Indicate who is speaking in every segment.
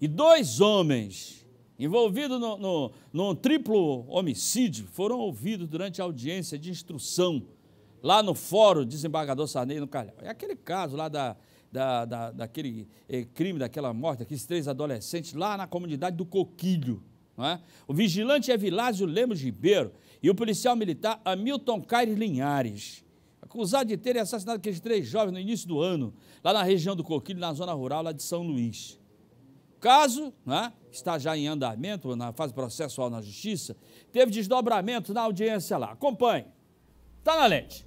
Speaker 1: E dois homens envolvidos no, no, num triplo homicídio foram ouvidos durante a audiência de instrução lá no fórum desembargador Sarney no Calhau. É aquele caso lá da, da, da daquele eh, crime, daquela morte, daqueles três adolescentes lá na comunidade do Coquilho. É? O vigilante é Vilásio Lemos Ribeiro e o policial militar Hamilton Caires Linhares, acusado de terem assassinado aqueles três jovens no início do ano, lá na região do Coquilho, na zona rural lá de São Luís caso né, está já em andamento na fase processual na justiça, teve desdobramento na audiência lá. Acompanhe. Está na lente.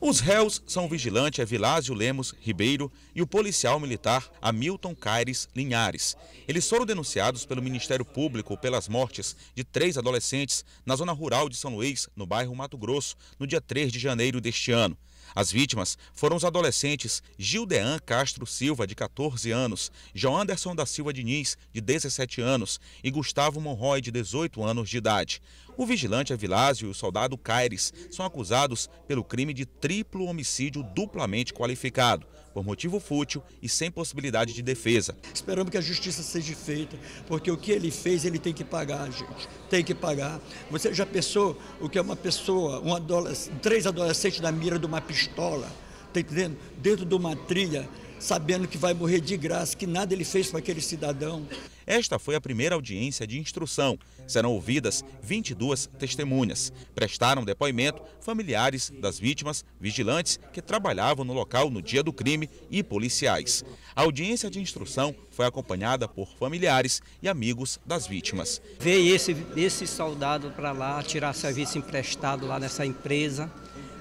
Speaker 2: Os réus são o vigilante Evilásio é Lemos Ribeiro e o policial militar Hamilton Caires Linhares. Eles foram denunciados pelo Ministério Público pelas mortes de três adolescentes na zona rural de São Luís, no bairro Mato Grosso, no dia 3 de janeiro deste ano. As vítimas foram os adolescentes Gildean Castro Silva, de 14 anos, João Anderson da Silva Diniz, de 17 anos, e Gustavo Monroy, de 18 anos de idade. O vigilante Avilásio e o soldado Caires são acusados pelo crime de triplo homicídio duplamente qualificado, por motivo fútil e sem possibilidade de defesa.
Speaker 1: Esperamos que a justiça seja feita, porque o que ele fez, ele tem que pagar, gente. Tem que pagar. Você já pensou o que é uma pessoa, um adolescente, três adolescentes na mira de uma pistola, tá entendendo? Dentro de uma trilha sabendo que vai morrer de graça, que nada ele fez
Speaker 2: para aquele cidadão. Esta foi a primeira audiência de instrução. Serão ouvidas 22 testemunhas. Prestaram depoimento familiares das vítimas, vigilantes que trabalhavam no local no dia do crime e policiais. A audiência de instrução foi acompanhada por familiares e amigos das vítimas. Veio esse, esse soldado
Speaker 1: para lá tirar serviço emprestado lá nessa empresa,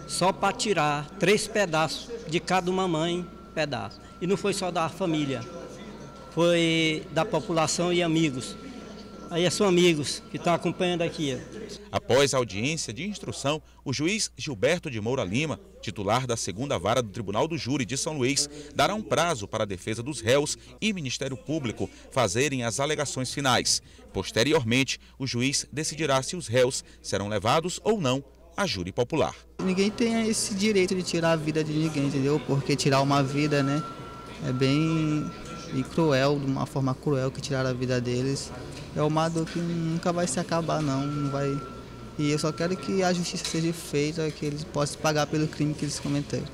Speaker 1: só para tirar três pedaços de cada uma mãe pedaço. E não foi só da família, foi da população e amigos. Aí é são amigos que estão acompanhando aqui.
Speaker 2: Após a audiência de instrução, o juiz Gilberto de Moura Lima, titular da segunda vara do Tribunal do Júri de São Luís, dará um prazo para a defesa dos réus e Ministério Público fazerem as alegações finais. Posteriormente, o juiz decidirá se os réus serão levados ou não a júri popular. Ninguém tem esse direito de tirar a vida de ninguém, entendeu? Porque tirar uma vida, né? é bem e cruel, de uma forma cruel que tiraram a vida deles. É uma dor que nunca vai se acabar não, não vai. E eu só quero que a justiça seja feita, que eles possam pagar pelo crime que eles cometeram.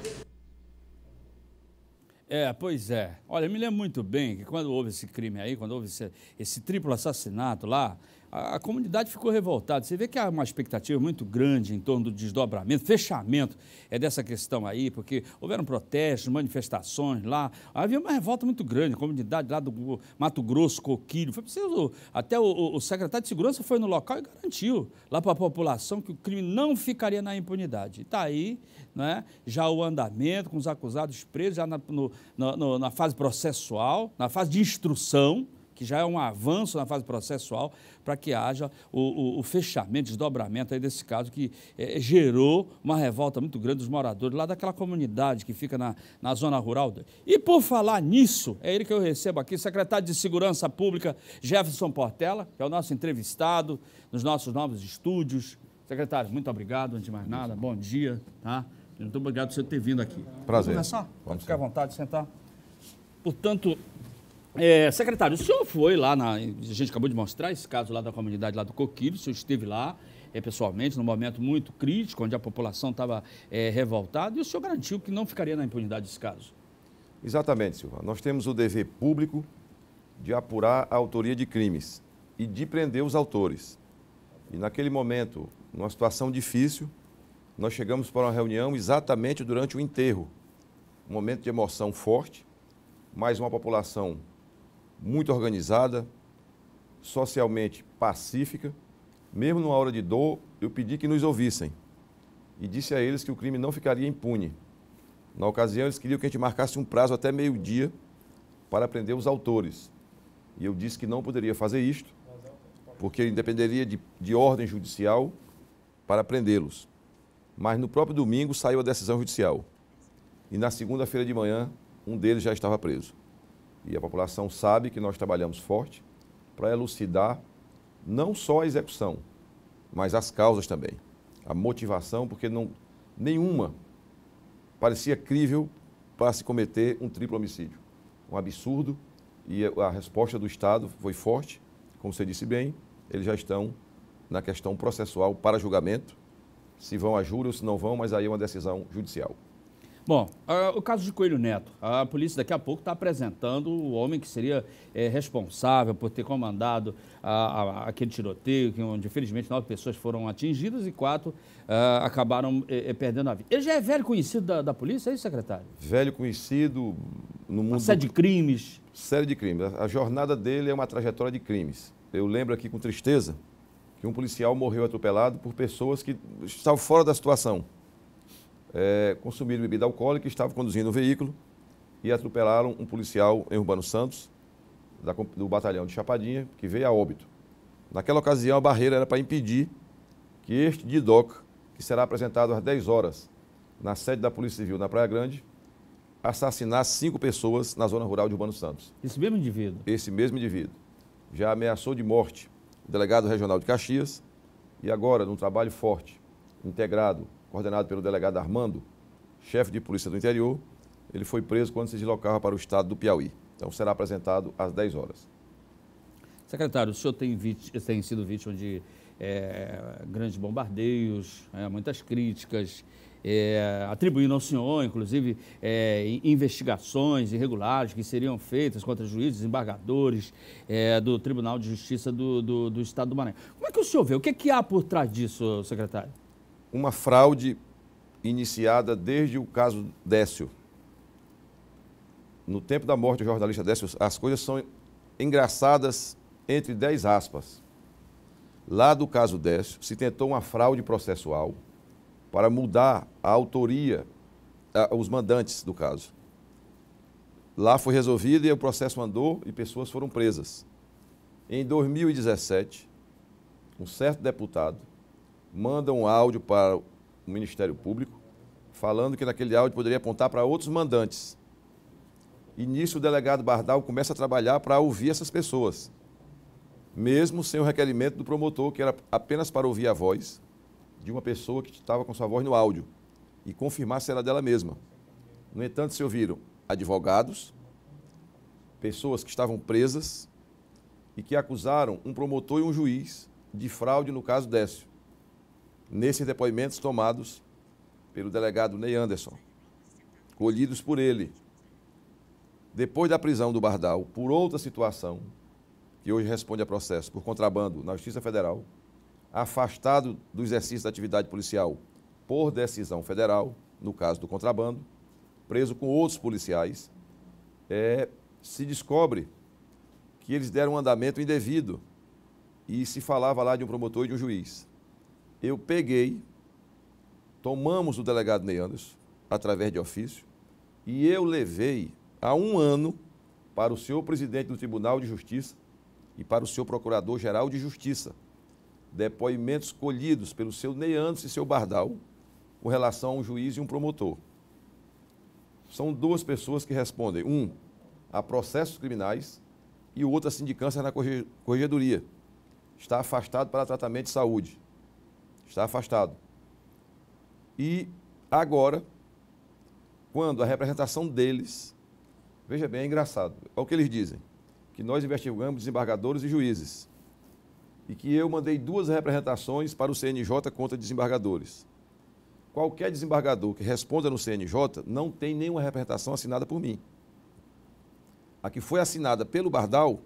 Speaker 1: É, pois é. Olha, eu me lembro muito bem que quando houve esse crime aí, quando houve esse, esse triplo assassinato lá, a, a comunidade ficou revoltada. Você vê que há uma expectativa muito grande em torno do desdobramento, fechamento é dessa questão aí, porque houveram protestos, manifestações lá. Havia uma revolta muito grande, a comunidade lá do Mato Grosso, Coquilho. Foi preciso, até o, o secretário de Segurança foi no local e garantiu lá para a população que o crime não ficaria na impunidade. Está aí né, já o andamento, com os acusados presos, já na, no, no, na fase processual, na fase de instrução que já é um avanço na fase processual, para que haja o, o, o fechamento, desdobramento aí desse caso que é, gerou uma revolta muito grande dos moradores lá daquela comunidade que fica na, na zona rural. E por falar nisso, é ele que eu recebo aqui, secretário de Segurança Pública, Jefferson Portela, que é o nosso entrevistado nos nossos novos estúdios. Secretário, muito obrigado, antes de mais nada, bom dia, tá? Muito obrigado por você ter vindo aqui. Prazer. Vamos começar? Vamos ficar à vontade, sentar. Portanto, é, secretário, o senhor foi lá, na, a gente acabou de mostrar esse caso lá da comunidade lá do Coquilho, o senhor esteve lá é, pessoalmente, num momento muito crítico, onde a população estava é, revoltada, e o senhor garantiu que não ficaria na impunidade esse caso.
Speaker 3: Exatamente, Silva. Nós temos o dever público de apurar a autoria de crimes e de prender os autores. E naquele momento, numa situação difícil, nós chegamos para uma reunião exatamente durante o enterro. Um momento de emoção forte, mas uma população muito organizada, socialmente pacífica. Mesmo numa hora de dor, eu pedi que nos ouvissem e disse a eles que o crime não ficaria impune. Na ocasião, eles queriam que a gente marcasse um prazo até meio-dia para prender os autores. E eu disse que não poderia fazer isto, porque dependeria de, de ordem judicial para prendê-los. Mas no próprio domingo saiu a decisão judicial. E na segunda-feira de manhã, um deles já estava preso e a população sabe que nós trabalhamos forte para elucidar não só a execução, mas as causas também. A motivação, porque não, nenhuma parecia crível para se cometer um triplo homicídio. Um absurdo e a resposta do Estado foi forte, como você disse bem, eles já estão na questão processual para julgamento, se vão a júri ou se não vão, mas aí é uma decisão judicial.
Speaker 1: Bom, uh, o caso de Coelho Neto. A polícia daqui a pouco está apresentando o homem que seria é, responsável por ter comandado aquele tiroteio, onde infelizmente nove pessoas
Speaker 3: foram atingidas e quatro
Speaker 1: uh, acabaram é, é, perdendo a vida. Ele já é velho conhecido da, da polícia, é isso, secretário?
Speaker 3: Velho conhecido no mundo. Uma série de crimes. Série de crimes. a jornada dele é uma trajetória de crimes. Eu lembro aqui com tristeza que um policial morreu atropelado por pessoas que estavam fora da situação é, consumiram bebida alcoólica e estavam conduzindo o um veículo e atropelaram um policial em Urbano Santos, da, do batalhão de Chapadinha, que veio a óbito. Naquela ocasião, a barreira era para impedir que este DIDOC, que será apresentado às 10 horas na sede da Polícia Civil na Praia Grande, assassinar cinco pessoas na zona rural de Urbano Santos. Esse mesmo indivíduo? Esse mesmo indivíduo. Já ameaçou de morte o delegado regional de Caxias e agora, num trabalho forte, integrado coordenado pelo delegado Armando, chefe de polícia do interior, ele foi preso quando se deslocava para o estado do Piauí. Então será apresentado às 10 horas.
Speaker 1: Secretário, o senhor tem, tem sido vítima de é, grandes bombardeios, é, muitas críticas, é, atribuindo ao senhor, inclusive, eh, investigações irregulares que seriam feitas contra juízes, embargadores do Tribunal de Justiça do, do, do Estado do Maranhão. Como é que o senhor vê? O que, é que há por
Speaker 3: trás disso, secretário? uma fraude iniciada desde o caso Décio. No tempo da morte do jornalista Décio, as coisas são engraçadas entre dez aspas. Lá do caso Décio, se tentou uma fraude processual para mudar a autoria, os mandantes do caso. Lá foi resolvido e o processo andou e pessoas foram presas. Em 2017, um certo deputado manda um áudio para o Ministério Público, falando que naquele áudio poderia apontar para outros mandantes. E nisso o delegado Bardal começa a trabalhar para ouvir essas pessoas, mesmo sem o requerimento do promotor, que era apenas para ouvir a voz de uma pessoa que estava com sua voz no áudio e confirmar se era dela mesma. No entanto, se ouviram advogados, pessoas que estavam presas e que acusaram um promotor e um juiz de fraude no caso Décio nesses depoimentos tomados pelo delegado Ney Anderson, colhidos por ele, depois da prisão do Bardal, por outra situação, que hoje responde a processo por contrabando na Justiça Federal, afastado do exercício da atividade policial por decisão federal, no caso do contrabando, preso com outros policiais, é, se descobre que eles deram um andamento indevido e se falava lá de um promotor e de um juiz eu peguei, tomamos o delegado Ney Anderson, através de ofício, e eu levei há um ano para o senhor presidente do Tribunal de Justiça e para o senhor procurador-geral de Justiça, depoimentos colhidos pelo seu Ney Anderson e seu Bardal, com relação a um juiz e um promotor. São duas pessoas que respondem, um a processos criminais e o outro a sindicância na corregedoria. Está afastado para tratamento de saúde está afastado. E agora, quando a representação deles, veja bem, é engraçado, olha é o que eles dizem, que nós investigamos desembargadores e juízes, e que eu mandei duas representações para o CNJ contra desembargadores. Qualquer desembargador que responda no CNJ não tem nenhuma representação assinada por mim. A que foi assinada pelo Bardal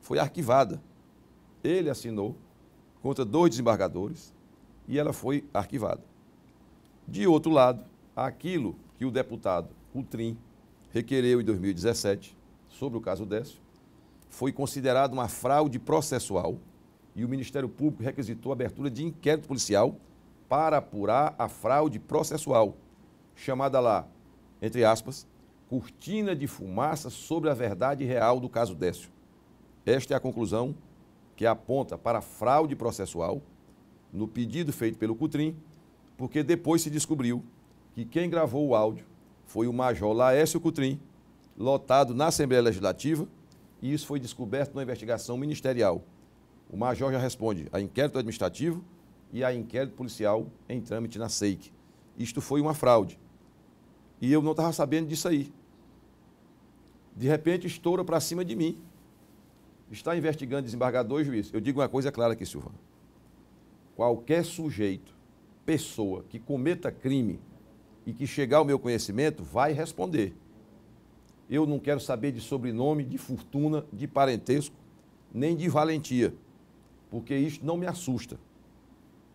Speaker 3: foi arquivada. Ele assinou contra dois desembargadores, e ela foi arquivada. De outro lado, aquilo que o deputado Coutrin requereu em 2017 sobre o caso Décio foi considerado uma fraude processual e o Ministério Público requisitou a abertura de inquérito policial para apurar a fraude processual, chamada lá, entre aspas, cortina de fumaça sobre a verdade real do caso Décio. Esta é a conclusão que aponta para a fraude processual no pedido feito pelo Cutrim, porque depois se descobriu que quem gravou o áudio foi o Major Laércio Cutrim, lotado na Assembleia Legislativa, e isso foi descoberto na investigação ministerial. O Major já responde a inquérito administrativo e a inquérito policial em trâmite na SEIC. Isto foi uma fraude. E eu não estava sabendo disso aí. De repente, estoura para cima de mim. Está investigando desembargador e juiz. Eu digo uma coisa clara aqui, Silvana qualquer sujeito, pessoa que cometa crime e que chegar ao meu conhecimento vai responder. Eu não quero saber de sobrenome, de fortuna, de parentesco, nem de valentia, porque isso não me assusta.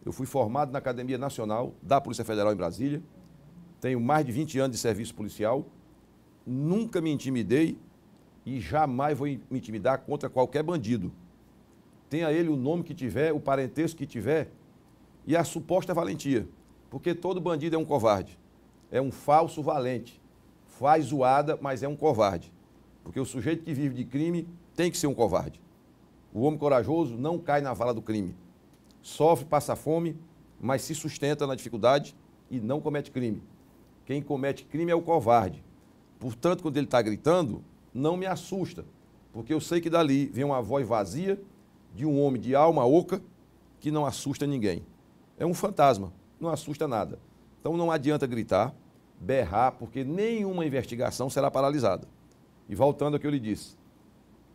Speaker 3: Eu fui formado na Academia Nacional da Polícia Federal em Brasília, tenho mais de 20 anos de serviço policial, nunca me intimidei e jamais vou me intimidar contra qualquer bandido tenha ele o nome que tiver, o parentesco que tiver, e a suposta valentia. Porque todo bandido é um covarde. É um falso valente. Faz zoada, mas é um covarde. Porque o sujeito que vive de crime tem que ser um covarde. O homem corajoso não cai na vala do crime. Sofre, passa fome, mas se sustenta na dificuldade e não comete crime. Quem comete crime é o covarde. Portanto, quando ele está gritando, não me assusta, porque eu sei que dali vem uma voz vazia de um homem de alma oca que não assusta ninguém. É um fantasma, não assusta nada. Então não adianta gritar, berrar, porque nenhuma investigação será paralisada. E voltando ao que eu lhe disse,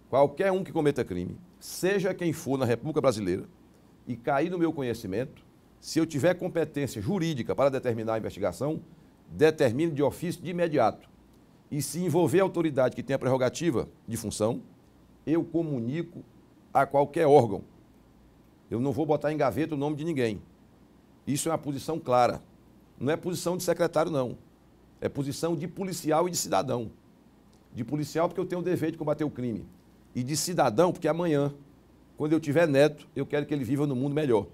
Speaker 3: qualquer um que cometa crime, seja quem for na República Brasileira, e cair no meu conhecimento, se eu tiver competência jurídica para determinar a investigação, determine de ofício de imediato. E se envolver a autoridade que tem a prerrogativa de função, eu comunico a qualquer órgão. Eu não vou botar em gaveta o nome de ninguém. Isso é uma posição clara. Não é posição de secretário, não. É posição de policial e de cidadão. De policial, porque eu tenho o dever de combater o crime. E de cidadão, porque amanhã, quando eu tiver neto, eu quero que ele viva num mundo melhor.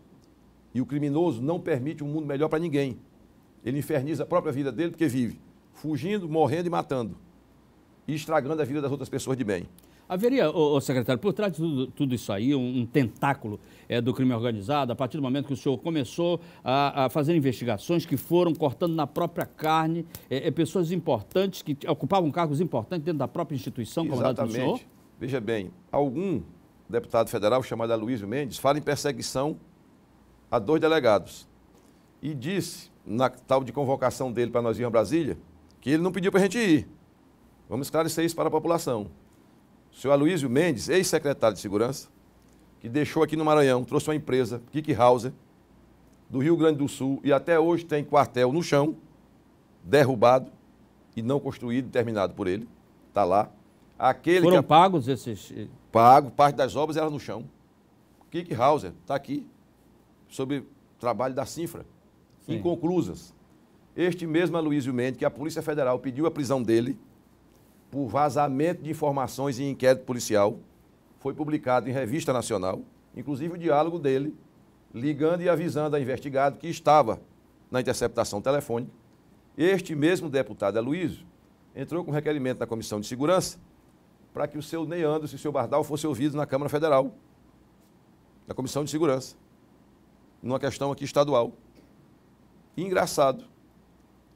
Speaker 3: E o criminoso não permite um mundo melhor para ninguém. Ele inferniza a própria vida dele porque vive fugindo, morrendo e matando. E estragando a vida das outras pessoas de bem. Haveria, ô,
Speaker 1: ô secretário, por trás de tudo, tudo isso aí, um, um tentáculo é, do crime organizado, a partir do momento que o senhor começou a, a fazer investigações que foram cortando na própria carne é, é, pessoas importantes que ocupavam cargos importantes dentro da própria instituição, como é o senhor?
Speaker 3: Veja bem, algum deputado federal chamado Luiz Mendes fala em perseguição a dois delegados e disse, na tal de convocação dele para nós ir a Brasília, que ele não pediu para a gente ir. Vamos esclarecer isso para a população senhor Aloysio Mendes, ex-secretário de Segurança, que deixou aqui no Maranhão, trouxe uma empresa, Kik Hauser, do Rio Grande do Sul, e até hoje tem quartel no chão, derrubado e não construído, terminado por ele. Está lá. Aquele Foram que... pagos esses. Eh, Pago, parte das obras era no chão. Kik Hauser está aqui, sobre trabalho da Cifra, inconclusas. Este mesmo Aloysio Mendes, que a Polícia Federal pediu a prisão dele, por vazamento de informações em inquérito policial. Foi publicado em revista nacional, inclusive o diálogo dele, ligando e avisando a investigado que estava na interceptação telefônica. Este mesmo deputado Aloysio entrou com requerimento na Comissão de Segurança para que o seu Neandro e o seu Bardal fossem ouvidos na Câmara Federal, na Comissão de Segurança, numa questão aqui estadual. E, engraçado,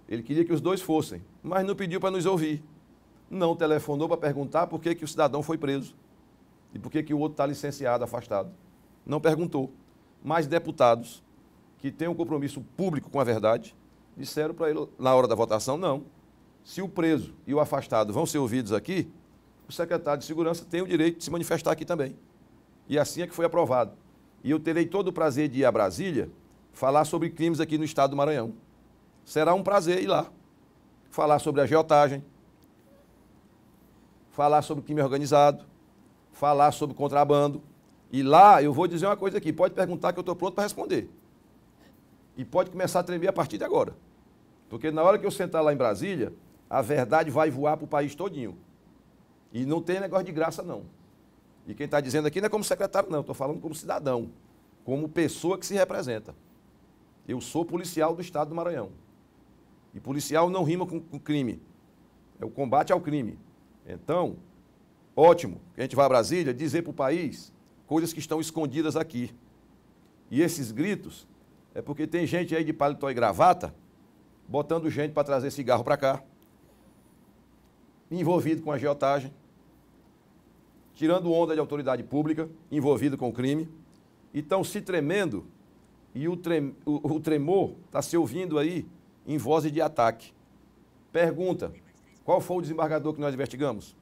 Speaker 3: ele queria que os dois fossem, mas não pediu para nos ouvir não telefonou para perguntar por que, que o cidadão foi preso e por que, que o outro está licenciado, afastado. Não perguntou. Mas deputados que têm um compromisso público com a verdade disseram para ele, na hora da votação, não. Se o preso e o afastado vão ser ouvidos aqui, o secretário de Segurança tem o direito de se manifestar aqui também. E assim é que foi aprovado. E eu terei todo o prazer de ir a Brasília falar sobre crimes aqui no estado do Maranhão. Será um prazer ir lá falar sobre a geotagem falar sobre crime organizado, falar sobre contrabando. E lá eu vou dizer uma coisa aqui, pode perguntar que eu estou pronto para responder. E pode começar a tremer a partir de agora. Porque na hora que eu sentar lá em Brasília, a verdade vai voar para o país todinho. E não tem negócio de graça, não. E quem está dizendo aqui não é como secretário, não. Estou falando como cidadão, como pessoa que se representa. Eu sou policial do Estado do Maranhão. E policial não rima com, com crime. É o combate ao crime. Então, ótimo, a gente vai a Brasília dizer para o país coisas que estão escondidas aqui. E esses gritos é porque tem gente aí de paletó e gravata botando gente para trazer cigarro para cá, envolvido com a geotagem, tirando onda de autoridade pública, envolvido com crime, e estão se tremendo, e o, trem, o, o tremor está se ouvindo aí em vozes de ataque. Pergunta, qual foi o desembargador que nós investigamos?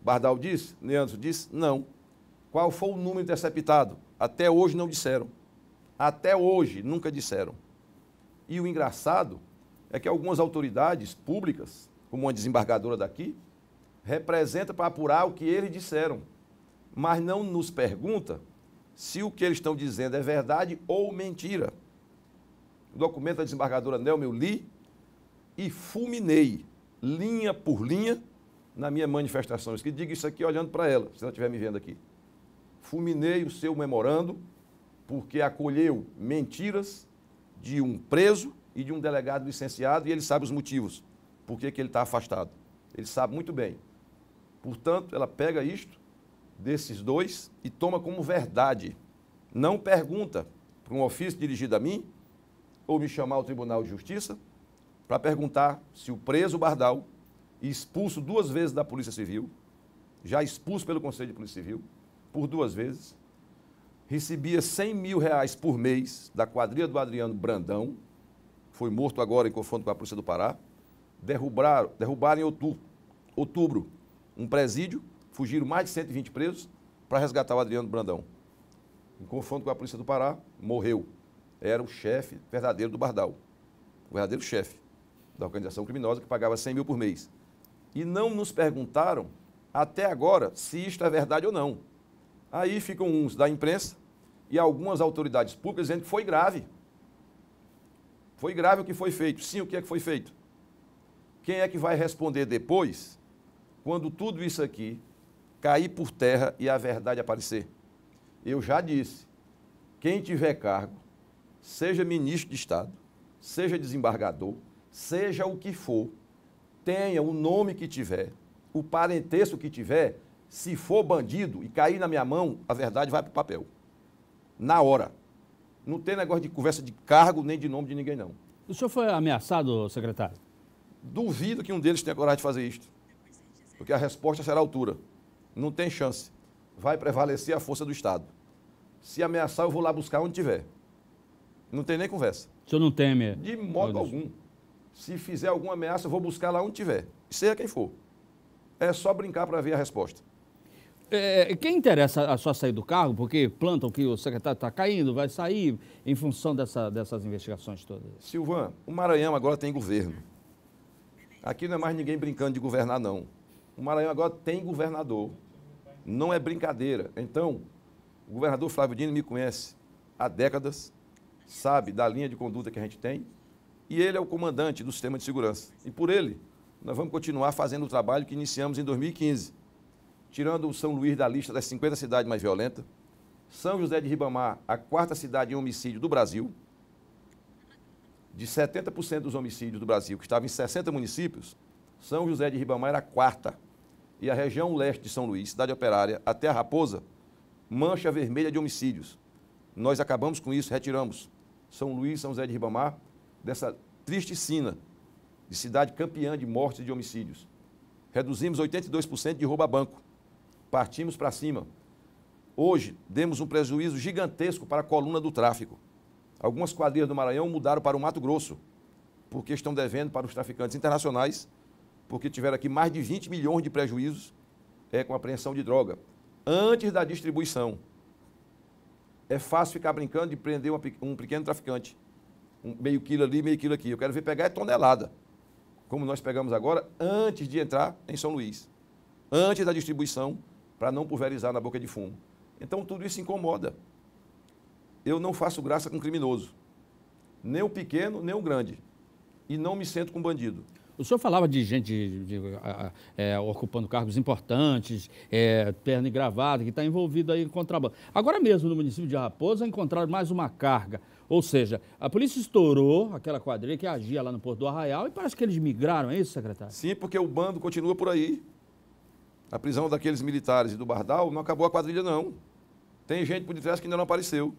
Speaker 3: Bardal diz? Leandro diz? Não. Qual foi o número interceptado? Até hoje não disseram. Até hoje nunca disseram. E o engraçado é que algumas autoridades públicas, como uma desembargadora daqui, representa para apurar o que eles disseram, mas não nos pergunta se o que eles estão dizendo é verdade ou mentira. O documento da desembargadora Nelma eu li e fulminei linha por linha, na minha manifestação. Eu digo isso aqui olhando para ela, se ela estiver me vendo aqui. Fulminei o seu memorando porque acolheu mentiras de um preso e de um delegado licenciado e ele sabe os motivos por que, que ele está afastado. Ele sabe muito bem. Portanto, ela pega isto desses dois e toma como verdade. Não pergunta para um ofício dirigido a mim ou me chamar ao Tribunal de Justiça para perguntar se o preso Bardal, expulso duas vezes da Polícia Civil, já expulso pelo Conselho de Polícia Civil, por duas vezes, recebia 100 mil reais por mês da quadrilha do Adriano Brandão, foi morto agora em confronto com a Polícia do Pará, derrubaram, derrubaram em outubro, outubro um presídio, fugiram mais de 120 presos para resgatar o Adriano Brandão. Em confronto com a Polícia do Pará, morreu. Era o chefe verdadeiro do Bardal, o verdadeiro chefe da organização criminosa, que pagava 100 mil por mês. E não nos perguntaram, até agora, se isto é verdade ou não. Aí ficam uns da imprensa e algumas autoridades públicas dizendo que foi grave. Foi grave o que foi feito. Sim, o que é que foi feito? Quem é que vai responder depois, quando tudo isso aqui cair por terra e a verdade aparecer? Eu já disse: quem tiver cargo, seja ministro de Estado, seja desembargador, seja o que for, tenha o nome que tiver, o parentesco que tiver, se for bandido e cair na minha mão, a verdade vai para o papel. Na hora. Não tem negócio de conversa de cargo nem de nome de ninguém, não. O senhor foi ameaçado, secretário? Duvido que um deles tenha coragem de fazer isto. Porque a resposta será a altura. Não tem chance. Vai prevalecer a força do Estado. Se ameaçar, eu vou lá buscar onde tiver. Não tem nem conversa. O senhor não teme? De modo algum. Se fizer alguma ameaça, eu vou buscar lá onde tiver, seja quem for. É só brincar para ver a resposta.
Speaker 1: É, é, quem interessa a só sair do cargo, porque plantam que o secretário está caindo, vai sair em função dessa, dessas investigações todas?
Speaker 3: Silvan, o Maranhão agora tem governo. Aqui não é mais ninguém brincando de governar, não. O Maranhão agora tem governador. Não é brincadeira. Então, o governador Flávio Dino me conhece há décadas, sabe da linha de conduta que a gente tem, e ele é o comandante do sistema de segurança. E por ele, nós vamos continuar fazendo o trabalho que iniciamos em 2015, tirando o São Luís da lista das 50 cidades mais violentas, São José de Ribamar, a quarta cidade em homicídio do Brasil, de 70% dos homicídios do Brasil, que estavam em 60 municípios, São José de Ribamar era a quarta. E a região leste de São Luís, cidade operária, até a Raposa, mancha vermelha de homicídios. Nós acabamos com isso, retiramos. São Luís, São José de Ribamar, dessa triste sina de cidade campeã de mortes e de homicídios. Reduzimos 82% de roubo a banco. Partimos para cima. Hoje, demos um prejuízo gigantesco para a coluna do tráfico. Algumas quadrilhas do Maranhão mudaram para o Mato Grosso, porque estão devendo para os traficantes internacionais, porque tiveram aqui mais de 20 milhões de prejuízos é, com a apreensão de droga, antes da distribuição. É fácil ficar brincando de prender um pequeno traficante um meio quilo ali, meio quilo aqui. Eu quero ver pegar é tonelada, como nós pegamos agora, antes de entrar em São Luís, antes da distribuição, para não pulverizar na boca de fumo. Então tudo isso incomoda. Eu não faço graça com criminoso, nem o pequeno, nem o grande, e não me sento com bandido. O senhor falava de gente
Speaker 1: de, de, de, é, ocupando cargos importantes, é, perna e gravata, que está envolvido aí em contrabando. Agora mesmo, no município de Raposa, encontraram mais uma carga ou seja, a polícia estourou aquela quadrilha que agia lá no Porto do Arraial e parece que eles migraram, é isso, secretário? Sim,
Speaker 3: porque o bando continua por aí. A prisão daqueles militares e do Bardal não acabou a quadrilha, não. Tem gente por detrás que ainda não apareceu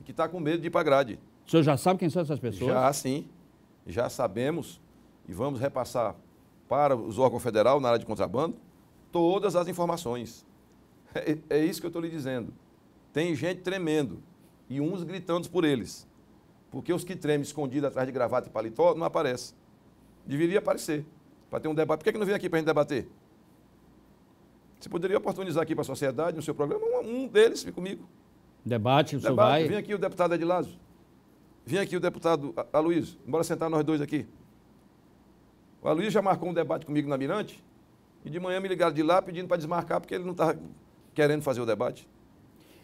Speaker 3: e que está com medo de ir para a grade. O
Speaker 1: senhor já sabe quem são essas pessoas? Já,
Speaker 3: sim. Já sabemos e vamos repassar para os órgãos federal na área de contrabando todas as informações. É, é isso que eu estou lhe dizendo. Tem gente tremendo e uns gritando por eles. Porque os que tremem escondidos atrás de gravata e paletó não aparecem. Deveria aparecer, para ter um debate. Por que, é que não vem aqui para a gente debater? Você poderia oportunizar aqui para a sociedade, no seu programa, um, deles, vem comigo.
Speaker 1: Debate, o debate. senhor vai. Vem
Speaker 3: aqui o deputado Edilazo. Vem aqui o deputado Aloysio. Bora sentar nós dois aqui. O Aloysio já marcou um debate comigo na Mirante e de manhã me ligaram de lá pedindo para desmarcar porque ele não estava querendo fazer o debate.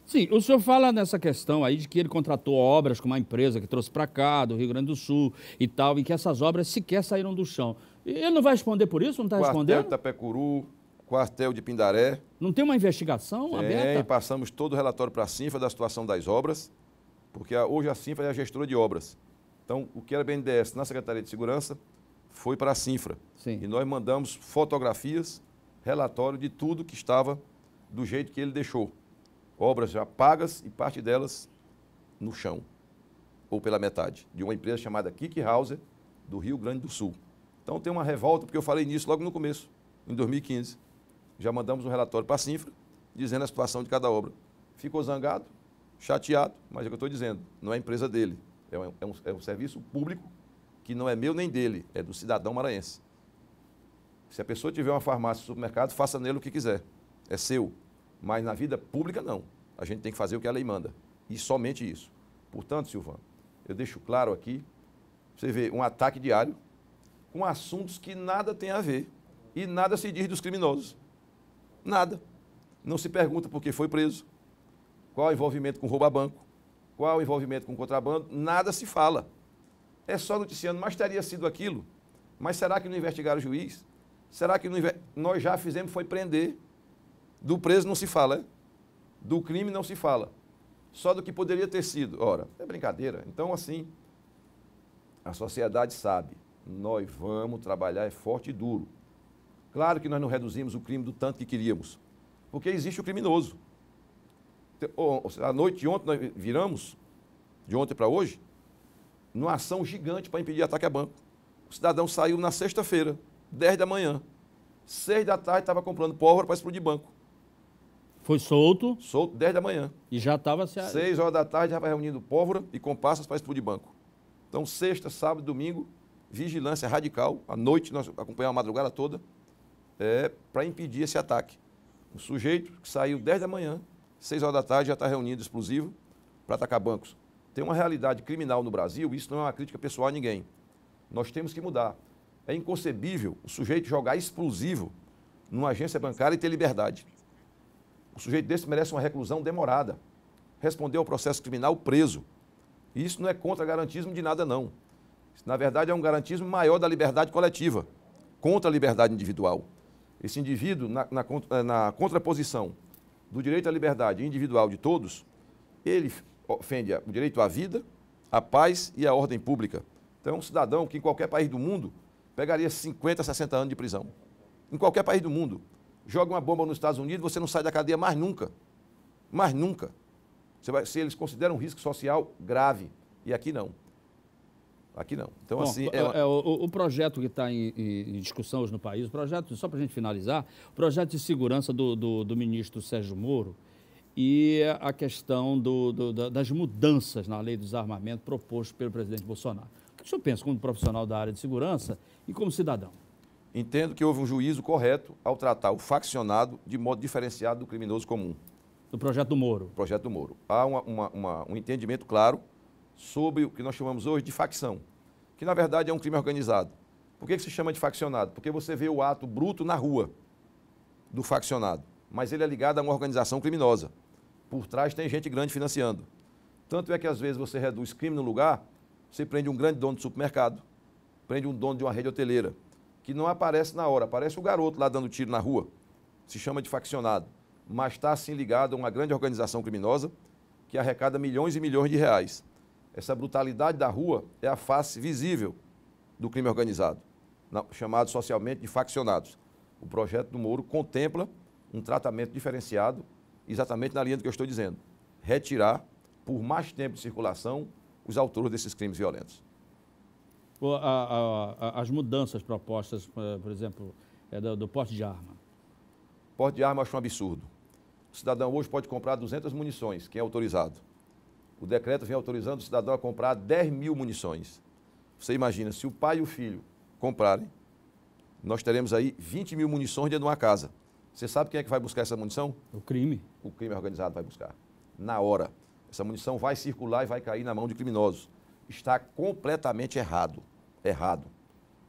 Speaker 1: Sim, o senhor fala nessa questão aí de que ele contratou obras com uma empresa que trouxe para cá, do Rio Grande do Sul e tal, e que essas obras sequer saíram do chão. Ele não vai responder por isso? Não está respondendo? Quartel
Speaker 3: Itapecuru, quartel de Pindaré.
Speaker 1: Não tem uma investigação tem, aberta?
Speaker 3: passamos todo o relatório para a CINFA da situação das obras, porque hoje a CINFA é a gestora de obras. Então, o que era BNDES na Secretaria de Segurança foi para a CINFRA. Sim. E nós mandamos fotografias, relatório de tudo que estava do jeito que ele deixou obras já pagas e parte delas no chão, ou pela metade, de uma empresa chamada Kickhauser, do Rio Grande do Sul. Então tem uma revolta, porque eu falei nisso logo no começo, em 2015. Já mandamos um relatório para a Sinfra, dizendo a situação de cada obra. Ficou zangado, chateado, mas é o que eu estou dizendo, não é empresa dele. É um, é, um, é um, serviço público que não é meu nem dele, é do cidadão maranhense. Se a pessoa tiver uma farmácia, supermercado, faça nele o que quiser. É seu. Mas na vida pública, não. A gente tem que fazer o que a lei manda. E somente isso. Portanto, Silvano, eu deixo claro aqui, você vê um ataque diário com assuntos que nada tem a ver e nada se diz dos criminosos. Nada. Não se pergunta por que foi preso, qual o envolvimento com roubo a banco, qual o envolvimento com contrabando, nada se fala. É só noticiando, mas teria sido aquilo. Mas será que não investigaram o juiz? Será que não inve... nós já fizemos foi prender? Do preso não se fala, é? do crime não se fala. Só do que poderia ter sido. Ora, é brincadeira. Então, assim, a sociedade sabe, nós vamos trabalhar é forte e duro. Claro que nós não reduzimos o crime do tanto que queríamos, porque existe o criminoso. A noite de ontem nós viramos, de ontem para hoje, numa ação gigante para impedir ataque a banco. O cidadão saiu na sexta-feira, 10 da manhã. 6 da tarde estava comprando pólvora para explodir banco.
Speaker 1: Foi solto?
Speaker 3: Solto 10 da manhã. E já estava se... 6 horas da tarde, já estava reunindo pólvora e comparsas para explodir banco. Então, sexta, sábado domingo, vigilância radical. À noite, nós acompanhamos a madrugada toda é, para impedir esse ataque. Um sujeito que saiu 10 da manhã, 6 horas da tarde, já está reunindo explosivo para atacar bancos. Tem uma realidade criminal no Brasil, isso não é uma crítica pessoal a ninguém. Nós temos que mudar. É inconcebível o sujeito jogar explosivo numa agência bancária e ter liberdade. O sujeito desse merece uma reclusão demorada. Responder ao processo criminal preso. E isso não é contra garantismo de nada, não. Isso, na verdade, é um garantismo maior da liberdade coletiva, contra a liberdade individual. Esse indivíduo, na, na, eh, na contraposição do direito à liberdade individual de todos, ele ofende o direito à vida, à paz e à ordem pública. Então, é um cidadão que em qualquer país do mundo pegaria 50, 60 anos de prisão. Em qualquer país do mundo joga uma bomba nos Estados Unidos, você não sai da cadeia mais nunca. Mais nunca. Você vai, se eles consideram um risco social grave. E aqui não. Aqui não. Então, Bom, assim. É, é, é
Speaker 1: o, o, projeto que está em, em, discussão hoje no país, o projeto, só para a gente finalizar, o projeto de segurança do, do, do ministro Sérgio Moro e a questão do, do, das mudanças na lei dos armamentos proposto
Speaker 3: pelo presidente Bolsonaro. O que o senhor pensa como profissional da área de segurança e como cidadão? Entendo que houve um juízo correto ao tratar o faccionado de modo diferenciado do criminoso comum. Do projeto do Moro. Projeto do Moro. Há uma, uma, uma, um entendimento claro sobre o que nós chamamos hoje de facção, que na verdade é um crime organizado. Por que, que se chama de faccionado? Porque você vê o ato bruto na rua do faccionado, mas ele é ligado a uma organização criminosa. Por trás tem gente grande financiando. Tanto é que às vezes você reduz crime no lugar, você prende um grande dono de supermercado, prende um dono de uma rede hoteleira, que não aparece na hora. Aparece o garoto lá dando tiro na rua. Se chama de faccionado. Mas está assim ligado a uma grande organização criminosa que arrecada milhões e milhões de reais. Essa brutalidade da rua é a face visível do crime organizado, chamado socialmente de faccionados. O projeto do Moro contempla um tratamento diferenciado, exatamente na linha do que eu estou dizendo. Retirar, por mais tempo de circulação, os autores desses crimes violentos
Speaker 1: a, a, as mudanças propostas, eh, por exemplo,
Speaker 3: eh, do, do porte de arma? Porte de arma eu acho um absurdo. O cidadão hoje pode comprar 200 munições, quem é autorizado. O decreto vem autorizando o cidadão a comprar 10 mil munições. Você imagina, se o pai e o filho comprarem, nós teremos aí 20 mil munições dentro de uma casa. Você sabe quem é que vai buscar essa munição? O crime. O crime organizado vai buscar. Na hora. Essa munição vai circular e vai cair na mão de criminosos. Está completamente errado errado.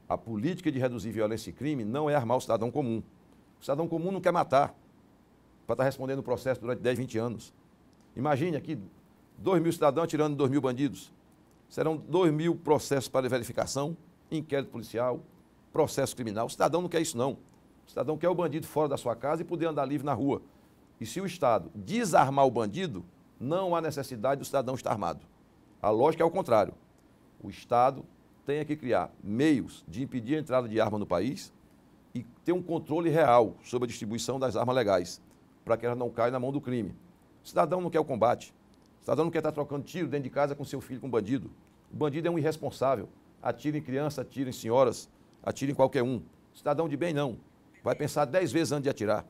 Speaker 3: A política de reduzir violência e crime não é armar o cidadão comum. O cidadão comum não quer matar para estar tá respondendo o processo durante 10, 20 anos. Imagine aqui 2 mil cidadãos tirando 2 mil bandidos. Serão 2 mil processos para verificação, inquérito policial, processo criminal. O cidadão não quer isso, não. O cidadão quer o bandido fora da sua casa e poder andar livre na rua. E se o Estado desarmar o bandido, não há necessidade do cidadão estar armado. A lógica é o contrário. O Estado tenha que criar meios de impedir a entrada de arma no país e ter um controle real sobre a distribuição das armas legais, para que elas não caiam na mão do crime. O cidadão não quer o combate. O cidadão não quer estar tá trocando tiro dentro de casa com seu filho, com um bandido. O bandido é um irresponsável. Atira em criança, atira em senhoras, atira em qualquer um. O cidadão de bem não. Vai pensar dez vezes antes de atirar.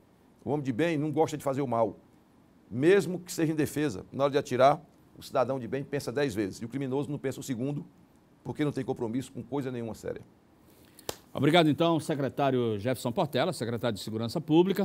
Speaker 3: O homem de bem não gosta de fazer o mal. Mesmo que seja em defesa, na hora de atirar, o cidadão de bem pensa dez vezes. E o criminoso não pensa o segundo porque não tem compromisso com coisa nenhuma séria. Obrigado, então, secretário Jefferson Portela, secretário de Segurança Pública.